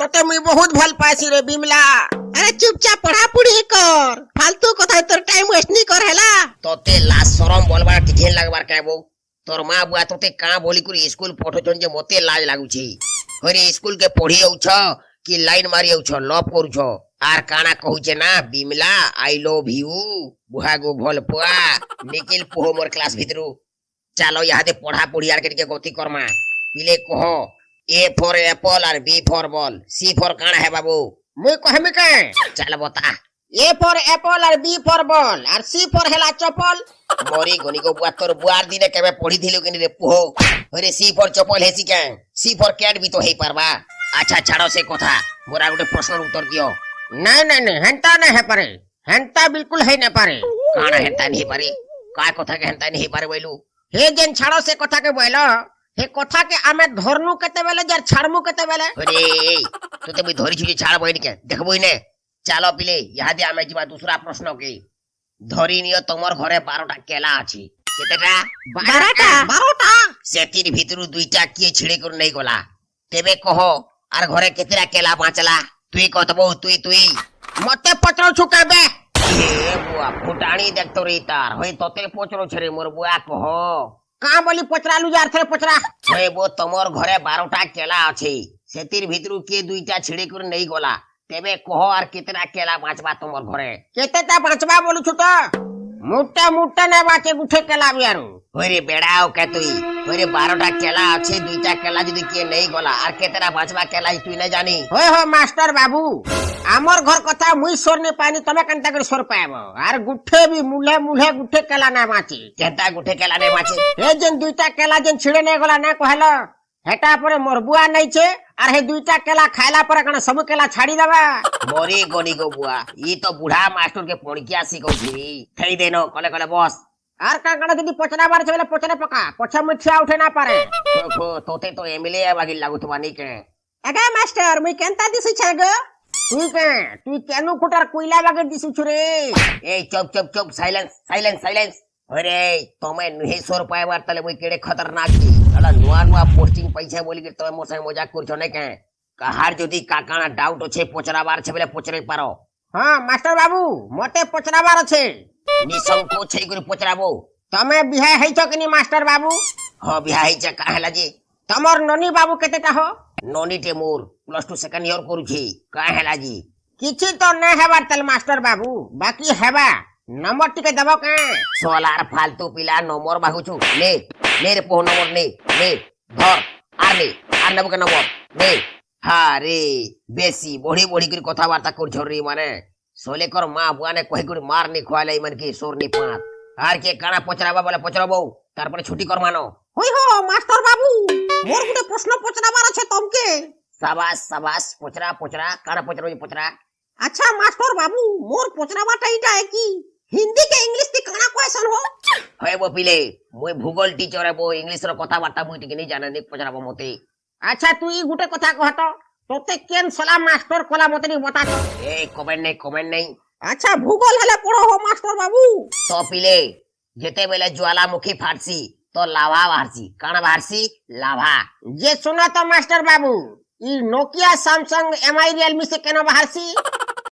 তোকে মুই বহুত ভাল পাইছি রে বিমলা আরে চুপচাপ পড়াপড়ি কর ফালতু কথা তোর টাইম ওয়েস্ট নি কর হেলা তোতে লাজ শরম বলবার ঠিকই লাগবার কাইবো তোর মা বুয়া তোতে কাঁ বলি করে স্কুল পঠোছন যে মতে লাজ লাগুছি হরে স্কুল কে পড়ি আউছ কি লাইন মারি আউছ লভ করুছ আর কানা কহুছে না বিমলা আই লভ ইউ বুহাগু ভল পুয়া নিখিল পুহ মোর ক্লাস ভিতরু চালো ইহাতে পড়া পড়ি আর কে গতি করমা পিলে কহ ए फॉर एप्पल और B for ball C for कण है बाबू मुई कहमी का चल बता ए फॉर एप्पल और बी फॉर बॉल और सी फॉर हेला चप्पल मोरी गनी को बुआ तोर बुआर दिने केबे पढ़ी दिलो कि रे पुहो अरे सी फॉर चप्पल हेसी के सी फॉर कैट भी तो हे परबा अच्छा छाड़ो से कथा मोरा गोटे प्रश्न उत्तर दियो नहीं नहीं नहीं हेंता नहीं है पारे हेंता बिल्कुल है ना पारे काना हेंता नहीं पारे का कथा के हेंता नहीं पारे बोलू हे जेन छाड़ो से कथा के बोलो হে কথাকে আমি ধরনু কেতে বেলে যার ছাড়মু কেতে বেলে ওরে তো তুমি ধরিছু যে ছাড়বই কে দেখবই নে চালো পিলে ইহা দিয়ে আমি যা দুসরা প্রশ্ন কি ধরি নিও তোমার ঘরে 12টা কেলা আছে কেতেটা 12টা 12টা সেতির ভিতরু দুইটা কি ছিড়ে করে নাই গলা তেবে কহ আর ঘরে কেতেটা কেলা বাঁচলা তুই কতবো তুই তুই মতে পচরছু কেবে এ বুয়া ফুটানি দেখতো রে তার হই তোতে পচরছরে মোর বুয়া কহ কাঁ বলি পচরালু যে আর্থরে পচরা হইব তোমার ঘরে বারোটা কেলা আছে সেতির ভিতরু কে দুইটা ছিড়ে করে নেই গলা তেবে কহ আর কেতেটা কেলা বাঁচবা তোমার ঘরে কেতেটা বাঁচবা বলুছ তো মুটা মুটা নেবা কে গুঠে কেলা বিয়ারু ওরে বেড়াও কে তুই ওই বারোটা কেলা আছে দুইটা কেলা যদি কে নেই গলা আর কেতেরা বাঁচবা কেলা তুই না জানি হয়ে হ মাস্টার বাবু আমার ঘর কথা মুই সর নে পাইনি তবে কেনটা করে সর পাইব আর গুঠে বি মুলে মুলে গুঠে কেলা না বাঁচি কেতা গুঠে কেলা নে বাঁচে এই যে দুইটা কেলা যে ছিড়ে নে গলা না কহল হেটা পরে মোর বুয়া নাইছে আর হে দুইটা কেলা খাইলা পরে কেন সব কেলা ছাড়ি দেবা মরি গনি গো বুয়া ই তো বুড়া মাস্টর কে পড়কি আসি গো হেই দেন কলে কলে বস আর কাকড়া যদি পচনা মারছে বলে পচনে পকা পছা মুছা উঠে না পারে তোতে তো এমএলএ বাগি লাগু তোমার নিকে আগা মাস্টার মুই কেনতা দিছি ছাগো তুই কে তুই কেন কোটার কইলা বাগে দিছি ছুরে এই চুপ চুপ চুপ সাইলেন্স সাইলেন্স সাইলেন্স અરે તમે નહીં સો રૂપિયા વાર તલે કોઈ કેડે ખતરનાક છે અલા નુઆ નુઆ પોસ્ટિંગ પૈસા બોલી કે તમે મોસાઈ મજાક કરજો ને કે કાહાર જોદી કાકાના ડાઉટ છે પોચરાવાર છે બોલે પોચરે પારો હા માસ્ટર બાબુ મોટે પોચરાવાર છે ନିଶଙ୍କୁ ଛେଇକରି ପଚରାବ ତମେ ବିହା ହେଇଛ କି ନି ମାଷ୍ଟର ବାବୁ ହଁ ବିହା ହେଇଛ କାଁ ହେଲା ଯେ ତମର ନନୀ ବାବୁ କେତେଟା ହ ନନୀଟେ ମୋର ପ୍ଲସ୍ ଟୁ ସେକେଣ୍ଡ ଇୟର କରୁଛି କାଁ ହେଲା ଯେ କିଛି ତ ନ ହେବାର ତାହେଲେ ମାଷ୍ଟର ବାବୁ ବାକି ହେବା ନମ୍ବର ଟିକେ ଦେବ କାଁ ସଲାର ଫାଲତୁ ପିଲା ନମ୍ବର ମାଗୁଛୁ ନେ ନେ ରେ ପୁଅ ନମ୍ବର ନେ ନେ ଧର আর নে আর নেব কেন নে হ্যাঁ রে বেশি বড়ি বড়ি করে কথাবার্তা করছ রে মানে સોલે કર માં બુઆને કોઈ ગુડ માર ની ખોવાલે મન કી સોર ની પાંત હાર કે કાણા પચરાવા બોલે પચરાવો তারপরে ছুটি কর মানো হই হো মাস্টার বাবু মোর গুটে প্রশ্ন পচরাবার আছে তমকে সাবাস সাবাস পচরা পচরা কানা পচরা পচরা আচ্ছা মাস্টার বাবু মোর পচরাবাটা এটা কি হিন্দি কে ইংলিশ তে কানা কোয়েশন হো হয় বো পিলে মুই ভূগোল টিচার হবো ইংলিশ র কথাবার্তা মুই টিকে নি জানা নি পচরাবো মতে আচ্ছা তুই গুটে কথা কহতো প্রত্যেকজন সালা মাস্টার কলা মতনই মতা এই কমেন্ট নেই কমেন্ট নেই আচ্ছা ভূগোল হলে পড়ো হো মাস্টার বাবু তো পিলে যেতে বেলে জ্বালামুখী ফাটছি তো লাভা বাড়ছি কারণ বাড়ছি লাভা যে শোনা তো মাস্টার বাবু ই নোকিয়া স্যামসাং এমআই রিয়েলমি সে কেন বাড়ছি